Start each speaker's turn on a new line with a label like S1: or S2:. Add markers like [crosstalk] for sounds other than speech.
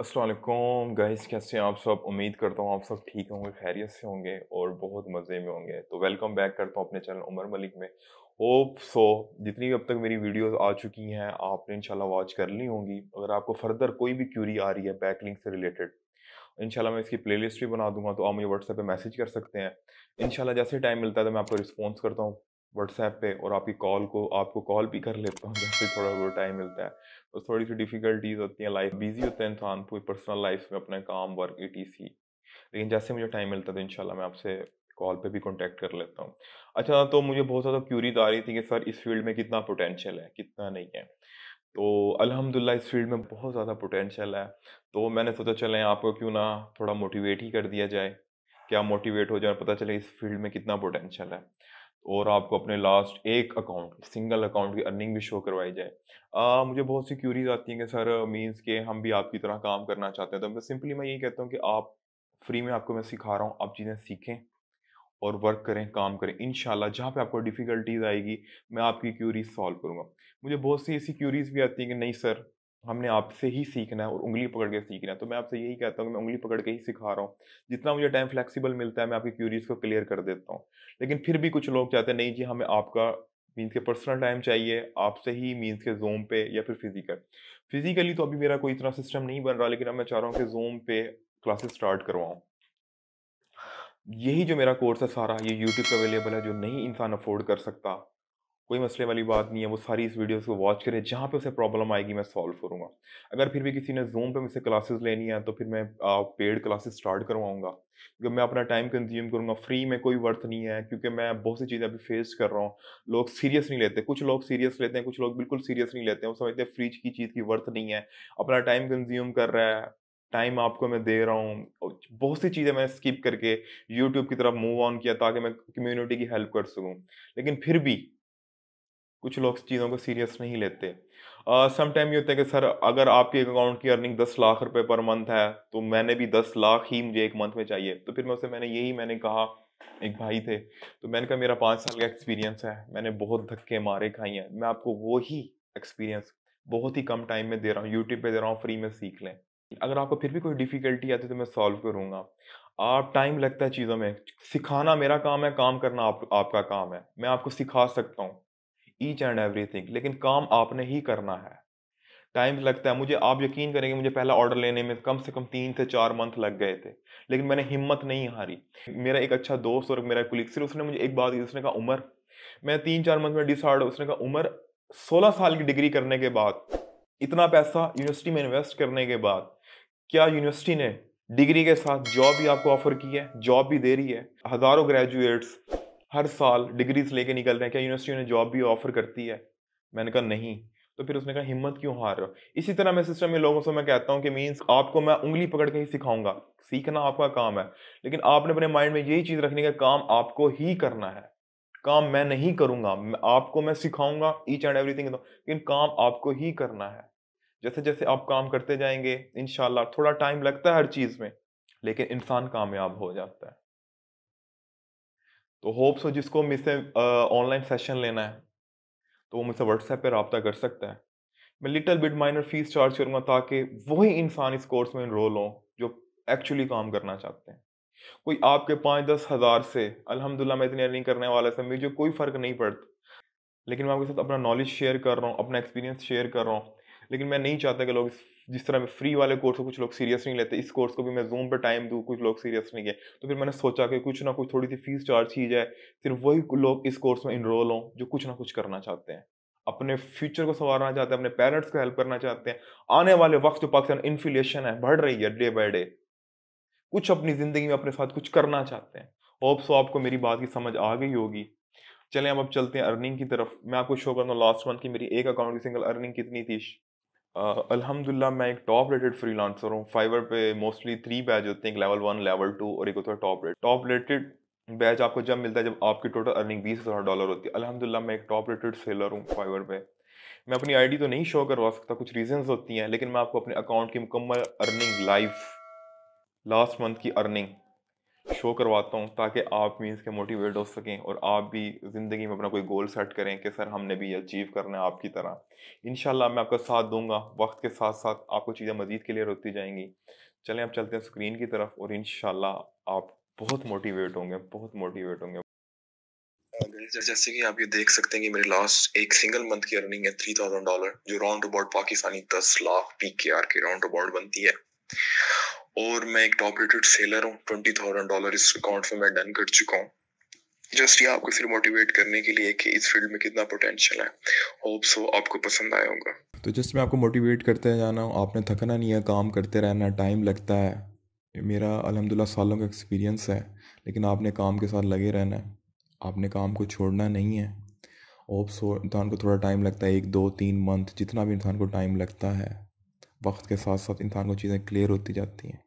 S1: Aslam guys कैसे हैं आप सब उम्मीद करता हूँ आप सब ठीक होंगे खैरियत से होंगे और बहुत मज़े में होंगे तो वेलकम बैक करता हूँ अपने चैनल उमर मलिक में होप सो जितनी अब तक मेरी वीडियोस आ चुकी हैं आपने इंशाल्लाह वॉच कर ली होंगी अगर आपको फर्दर कोई भी क्यूरी आ रही है बैकलिंग से रिलेटेड इनशाला मैं इसकी प्लेलिस्ट भी बना दूंगा तो आप मुझे व्हाट्सएप पे मैसेज कर सकते हैं इंशाल्लाह जैसे टाइम मिलता है तो मैं आपको रिस्पॉन्स करता हूँ व्हाट्सएप पे और आपकी कॉल को आपको कॉल भी कर लेता हूँ [laughs] जैसे थोड़ा बहुत टाइम मिलता है तो थोड़ी सी डिफिकल्टीज होती हैं लाइफ बिजी होता है इंसान पूरी पर्सनल लाइफ में अपना काम वर्क ई लेकिन जैसे मुझे टाइम मिलता है तो इंशाल्लाह मैं आपसे कॉल पे भी कॉन्टैक्ट कर लेता हूँ अच्छा तो मुझे बहुत ज़्यादा क्यूरीज आ रही थी कि सर इस फील्ड में कितना पोटेंशियल है कितना नहीं है तो अल्हम्दुलिल्लाह इस फील्ड में बहुत ज़्यादा पोटेंशियल है तो मैंने सोचा चलें आपको क्यों ना थोड़ा मोटिवेट ही कर दिया जाए क्या मोटिवेट हो जाए पता चले इस फील्ड में कितना पोटेंशियल है और आपको अपने लास्ट एक अकाउंट सिंगल अकाउंट की अर्निंग भी शो करवाई जाए आ, मुझे बहुत सी क्यूरीज आती हैं कि सर मीन्स के हम भी आपकी तरह काम करना चाहते हैं तो मैं सिंपली मैं यही कहता हूँ कि आप फ्री में आपको मैं सिखा रहा हूँ आप चीज़ें सीखें और वर्क करें काम करें इन शाला जहाँ पर आपको डिफ़िकल्टीज आएगी मैं आपकी क्यूरीज सॉल्व करूँगा मुझे बहुत सी ऐसी क्यूरीज भी आती हैं कि नहीं सर हमने आपसे ही सीखना है और उंगली पकड़ के सीखना है तो मैं आपसे यही कहता हूँ कि मैं उंगली पकड़ के ही सिखा रहा हूँ जितना मुझे टाइम फ्लेक्सिबल मिलता है मैं आपकी क्यूरीज को क्लियर कर देता हूँ लेकिन फिर भी कुछ लोग चाहते हैं नहीं जी हमें आपका मीन्स के पर्सनल टाइम चाहिए आपसे ही मीन्स के जोम पे या फिर फिजिकल फिजिकली तो अभी मेरा कोई इतना सिस्टम नहीं बन रहा लेकिन अब मैं चाह रहा हूँ कि जोम पे क्लासेस स्टार्ट करवाऊँ यही जो मेरा कोर्स है सारा ये यूट्यूब पर अवेलेबल है जो नहीं इंसान अफोर्ड कर सकता कोई मसले वाली बात नहीं है वो सारी इस वीडियोस को वॉच करें जहाँ पे उसे प्रॉब्लम आएगी मैं सॉल्व करूँगा अगर फिर भी किसी ने जूम पे मुझसे क्लासेस लेनी है तो फिर मैं पेड क्लासेस स्टार्ट करवाऊँगा क्योंकि मैं अपना टाइम कंज्यूम करूँगा फ्री में कोई वर्थ नहीं है क्योंकि मैं बहुत सी चीज़ें अभी फेस कर रहा हूँ लोग सीरियस नहीं लेते कुछ लोग सीरियस लेते हैं कुछ लोग बिल्कुल सीरियस नहीं लेते हैं वो समझते हैं फ्री की चीज़ की वर्थ नहीं है अपना टाइम कंज्यूम कर रहा है टाइम आपको मैं दे रहा हूँ बहुत सी चीज़ें मैंने स्किप करके यूट्यूब की तरफ मूव ऑन किया ताकि मैं कम्युनिटी की हेल्प कर सकूँ लेकिन फिर भी कुछ लोग चीज़ों को सीरियस नहीं लेते सम टाइम ये होता है कि सर अगर आपके अकाउंट की अर्निंग दस लाख रुपए पर मंथ है तो मैंने भी दस लाख ही मुझे एक मंथ में चाहिए तो फिर मैं उसे मैंने यही मैंने कहा एक भाई थे तो मैंने कहा मेरा पाँच साल का एक्सपीरियंस है मैंने बहुत धक्के मारे खाई हैं मैं आपको वो ही एक्सपीरियंस बहुत ही कम टाइम में दे रहा हूँ यूट्यूब पर दे रहा हूँ फ्री में सीख लें अगर आपको फिर भी कोई डिफ़िकल्टी आती है तो मैं सॉल्व करूँगा आप टाइम लगता है चीज़ों में सिखाना मेरा काम है काम करना आप, आपका काम है मैं आपको सिखा सकता हूँ ईच एंड एवरीथिंग लेकिन काम आपने ही करना है टाइम लगता है मुझे आप यकीन करेंगे मुझे पहला ऑर्डर लेने में कम से कम तीन से चार मंथ लग गए थे लेकिन मैंने हिम्मत नहीं हारी मेरा एक अच्छा दोस्त और मेरा कुलिक सिर्फ उसने मुझे एक बात की उसने कहा उम्र मैं तीन चार मंथ में डिसार्ड उसने कहा उम्र सोलह साल की डिग्री करने के बाद इतना पैसा यूनिवर्सिटी में इन्वेस्ट करने के बाद क्या यूनिवर्सिटी ने डिग्री के साथ जॉब भी आपको ऑफर की है जॉब भी दे रही है हज़ारों ग्रेजुएट्स हर साल डिग्रीज लेके निकल रहे हैं क्या यूनिवर्सिटी उन्हें जॉब भी ऑफर करती है मैंने कहा नहीं तो फिर उसने कहा हिम्मत क्यों हार रहे हो इसी तरह मैं सिस्टम में लोगों से मैं कहता हूँ कि मीन्स आपको मैं उंगली पकड़ के ही सिखाऊंगा सीखना आपका काम है लेकिन आपने अपने माइंड में यही चीज़ है का काम आपको ही करना है काम मैं नहीं करूँगा आपको मैं सिखाऊंगा ईच एंड एवरी थिंग लेकिन काम आपको ही करना है जैसे जैसे आप काम करते जाएंगे इन थोड़ा टाइम लगता है हर चीज़ में लेकिन इंसान कामयाब हो जाता है तो होप्स हो जिसको मुझसे ऑनलाइन सेशन लेना है तो वो मुझसे व्हाट्सएप पे रबता कर सकता है मैं little bit minor fees charge करूँगा ताकि वही इंसान इस कोर्स में इनरोल हों जो एक्चुअली काम करना चाहते हैं कोई आपके पाँच दस हज़ार से अलहमदिल्ला मैं इतनी अर्निंग करने वाला से मुझे कोई फ़र्क नहीं पड़ता लेकिन मैं आपके साथ अपना नॉलेज शेयर कर रहा हूँ अपना एक्सपीरियंस शेयर कर रहा हूँ लेकिन मैं नहीं चाहता कि लोग इस जिस तरह मैं फ्री वाले कोर्स को कुछ लोग सीरियस नहीं लेते इस कोर्स को भी मैं जूम पर टाइम दूँ कुछ लोग सीरियस नहीं गए तो फिर मैंने सोचा कि कुछ ना कुछ थोड़ी सी फीस चार्ज की जाए फिर वही लोग इस कोर्स में इनरोल हों जो कुछ ना कुछ करना चाहते हैं अपने फ्यूचर को संवारना चाहते हैं अपने पेरेंट्स को हेल्प करना चाहते हैं आने वाले वक्त जो पाकिस्तान इन्फिलेशन है बढ़ रही है डे बाई डे कुछ अपनी ज़िंदगी में अपने साथ कुछ करना चाहते हैं होप सो आपको मेरी बात की समझ आ गई होगी चलें अब अब चलते हैं अर्निंग की तरफ मैं आपको शो हूँ लास्ट मंथ की मेरी एक अकाउंट की सिंगल अर्निंग कितनी थी अल्हम्दुलिल्लाह मैं एक टॉप रेटेड फ्रीलांसर हूँ फाइवर पे मोस्टली थ्री बैच होते हैं एक लेवल वन लेवल टू और एक होता है top rate top rated badge आपको जब मिलता है जब आपकी टोटल अर्निंग बीस हज़ार डॉलर होती है अलहमदिल्ला मैं एक टॉप रेटेड सेलर हूँ फाइवर पे मैं अपनी आईडी तो नहीं शो करवा सकता कुछ रीजंस होती हैं लेकिन मैं आपको अपने अकाउंट की मुकम्मल अर्निंग लाइफ लास्ट मंथ की अर्निंग शो करवाता हूँ ताकि आप मीन्स के मोटिवेट हो सकें और आप भी ज़िंदगी में अपना कोई गोल सेट करें कि सर हमने भी अचीव करना है आपकी तरह इन मैं आपका साथ दूंगा वक्त के साथ साथ आपको चीज़ें मज़ीद क्लियर होती जाएंगी चलें आप चलते हैं स्क्रीन की तरफ और इन आप बहुत मोटिवेट होंगे बहुत मोटिवेट होंगे जैसे कि आप ये देख सकते हैं कि मेरी लास्ट एक सिंगल मंथ की अर्निंग है थ्री थाउजेंड डॉलर जो राउंड अबाउट पाकिस्तानी दस लाख पी के आर की राउंड अबाउट बनती है और मैं एक टॉप रेटेड सेलर हूँ ट्वेंटी थाउजेंड डॉलर इस अकाउंट में मैं डन कर चुका हूँ जस्ट ये आपको सिर्फ मोटिवेट करने के लिए कि इस फील्ड में कितना पोटेंशियल है होप सो आपको पसंद आया होगा तो जस्ट मैं आपको मोटिवेट करते जाना हूँ आपने थकना नहीं है काम करते रहना टाइम लगता है मेरा अलहमदिल्ला सालों का एक्सपीरियंस है लेकिन आपने काम के साथ लगे रहना है आपने काम को छोड़ना नहीं है ओप सो इंसान को थोड़ा टाइम लगता है एक दो तीन मंथ जितना भी इंसान को टाइम लगता है वक्त के साथ साथ इंसान को चीज़ें क्लियर होती जाती हैं